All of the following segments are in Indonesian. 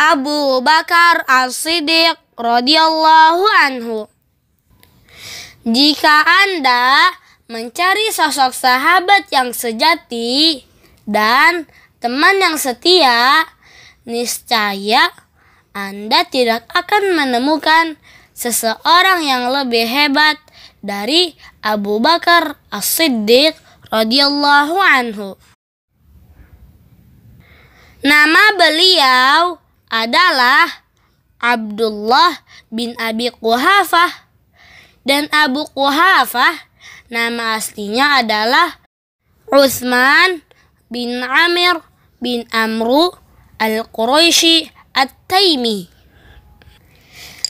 Abu Bakar As-Siddiq radhiyallahu anhu. Jika Anda mencari sosok sahabat yang sejati dan teman yang setia, niscaya Anda tidak akan menemukan seseorang yang lebih hebat dari Abu Bakar As-Siddiq radhiyallahu anhu. Nama beliau adalah Abdullah bin Abi Quhafah dan Abu Quhafah nama aslinya adalah Utsman bin Amir bin Amru Al-Quraisy At-Taimi.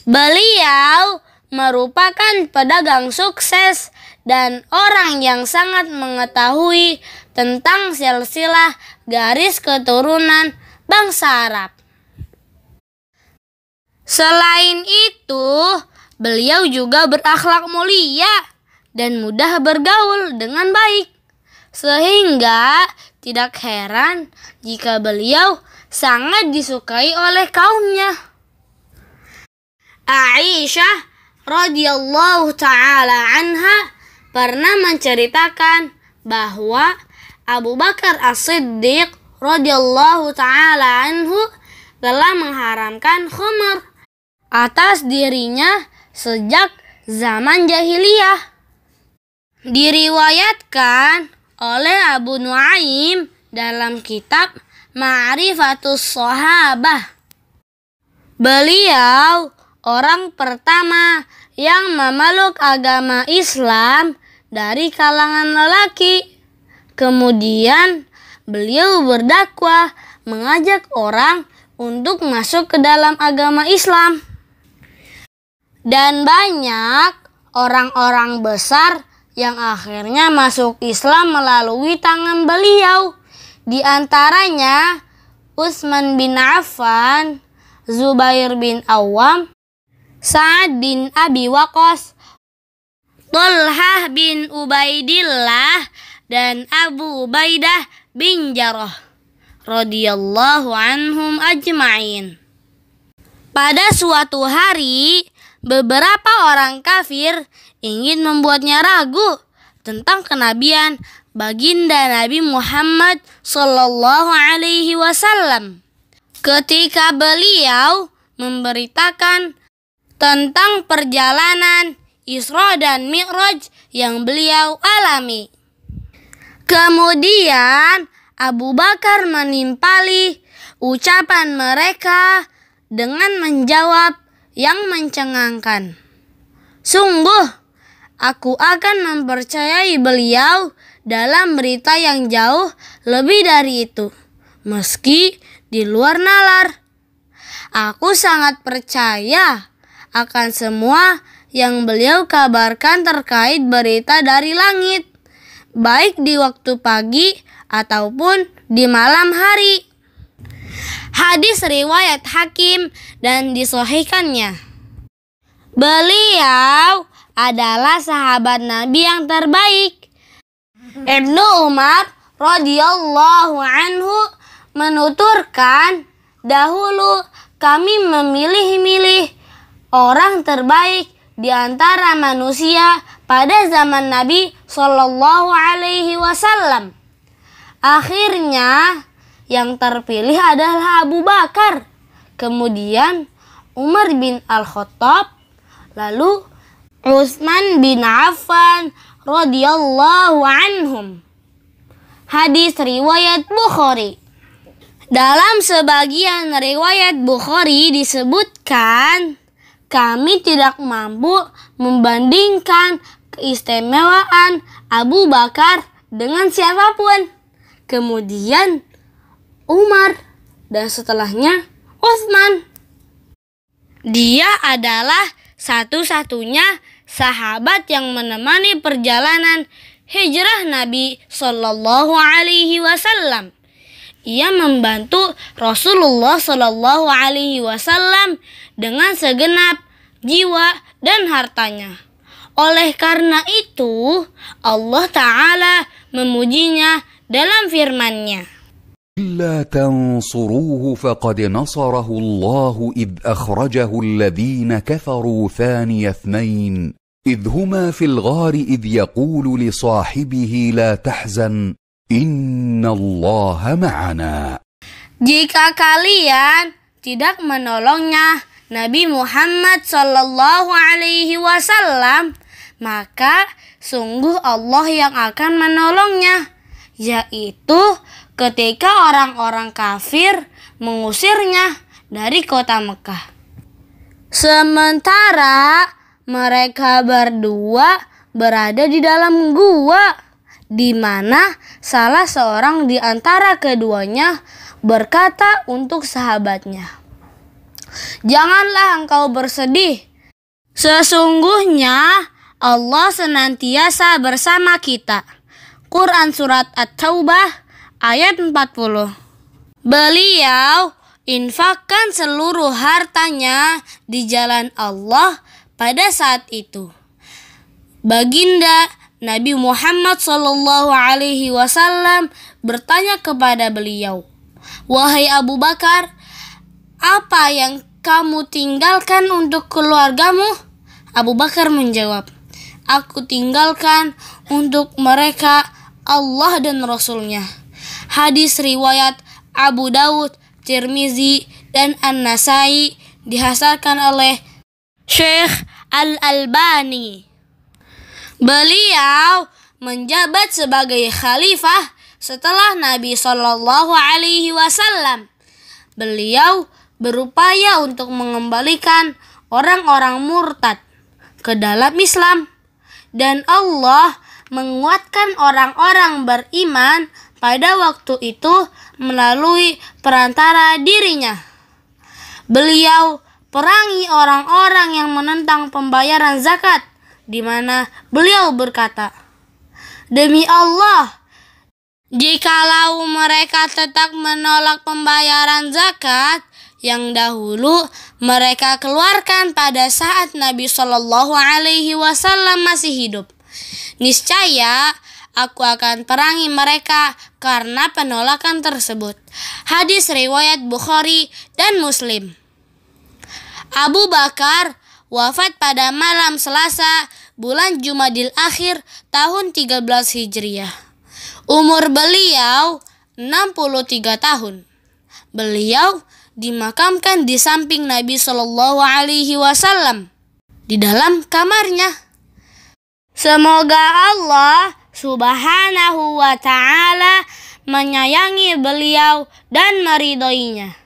Beliau merupakan pedagang sukses dan orang yang sangat mengetahui tentang silsilah garis keturunan bangsa Arab. Selain itu, beliau juga berakhlak mulia dan mudah bergaul dengan baik. Sehingga tidak heran jika beliau sangat disukai oleh kaumnya. Aisyah radhiyallahu taala anha pernah menceritakan bahwa Abu Bakar As-Siddiq radhiyallahu taala anhu telah mengharamkan khumar atas dirinya sejak zaman jahiliyah. Diriwayatkan oleh Abu Nuaim dalam kitab Ma'rifatus Sahabah. Beliau orang pertama yang memeluk agama Islam dari kalangan lelaki. Kemudian beliau berdakwah mengajak orang untuk masuk ke dalam agama Islam. Dan banyak orang-orang besar yang akhirnya masuk Islam melalui tangan beliau. Di antaranya Utsman bin Affan, Zubair bin Awam, Sa'ad bin Abi Waqqas, Tulhah bin Ubaidillah, dan Abu Ubaidah bin Jarrah radhiyallahu anhum ajmain. Pada suatu hari, Beberapa orang kafir ingin membuatnya ragu tentang kenabian baginda Nabi Muhammad Shallallahu Alaihi Wasallam ketika beliau memberitakan tentang perjalanan Isra dan Mi'raj yang beliau alami. Kemudian Abu Bakar menimpali ucapan mereka dengan menjawab yang mencengangkan. Sungguh, aku akan mempercayai beliau dalam berita yang jauh lebih dari itu, meski di luar nalar. Aku sangat percaya akan semua yang beliau kabarkan terkait berita dari langit, baik di waktu pagi ataupun di malam hari hadis riwayat Hakim dan disohikannya. Beliau adalah sahabat Nabi yang terbaik. Ibnu Umar radhiyallahu anhu menuturkan dahulu kami memilih-milih orang terbaik di antara manusia pada zaman Nabi Shallallahu Alaihi Wasallam. Akhirnya yang terpilih adalah Abu Bakar, kemudian Umar bin Al-Khattab, lalu Utsman bin Affan radhiyallahu anhum. Hadis riwayat Bukhari. Dalam sebagian riwayat Bukhari disebutkan kami tidak mampu membandingkan keistimewaan Abu Bakar dengan siapapun. Kemudian Umar, dan setelahnya Utsman. Dia adalah satu-satunya sahabat yang menemani perjalanan hijrah Nabi Shallallahu Alaihi Wasallam. Ia membantu Rasulullah Shallallahu Alaihi Wasallam dengan segenap jiwa dan hartanya. Oleh karena itu, Allah Ta'ala memujinya dalam firman-Nya. الا تنصروه فقد نصره الله اذ اخرجه الذين كفروا ثاني اثنين اذ هما في الغار اذ يقول لصاحبه لا تحزن ان الله معنا Jika kalian tidak menolongnya Nabi Muhammad Shallallahu Alaihi Wasallam, maka sungguh Allah yang akan menolongnya, yaitu ketika orang-orang kafir mengusirnya dari kota Mekah. Sementara mereka berdua berada di dalam gua, di mana salah seorang di antara keduanya berkata untuk sahabatnya, "Janganlah engkau bersedih. Sesungguhnya Allah senantiasa bersama kita." Quran Surat At-Taubah ayat 40. Beliau infakkan seluruh hartanya di jalan Allah pada saat itu. Baginda Nabi Muhammad Shallallahu Alaihi Wasallam bertanya kepada beliau, wahai Abu Bakar, apa yang kamu tinggalkan untuk keluargamu? Abu Bakar menjawab, aku tinggalkan untuk mereka Allah dan Rasulnya. nya Hadis riwayat Abu Daud, Tirmizi, dan An-Nasai dihasilkan oleh Syekh Al-Albani. Beliau menjabat sebagai khalifah setelah Nabi Shallallahu Alaihi Wasallam. Beliau berupaya untuk mengembalikan orang-orang murtad ke dalam Islam dan Allah menguatkan orang-orang beriman pada waktu itu melalui perantara dirinya. Beliau perangi orang-orang yang menentang pembayaran zakat, di mana beliau berkata, Demi Allah, jikalau mereka tetap menolak pembayaran zakat, yang dahulu mereka keluarkan pada saat Nabi Shallallahu Alaihi Wasallam masih hidup. Niscaya Aku akan perangi mereka karena penolakan tersebut. Hadis riwayat Bukhari dan Muslim. Abu Bakar wafat pada malam Selasa bulan Jumadil Akhir tahun 13 Hijriah. Umur beliau 63 tahun. Beliau dimakamkan di samping Nabi Shallallahu alaihi wasallam di dalam kamarnya. Semoga Allah subhanahu wa ta'ala menyayangi beliau dan meridoinya.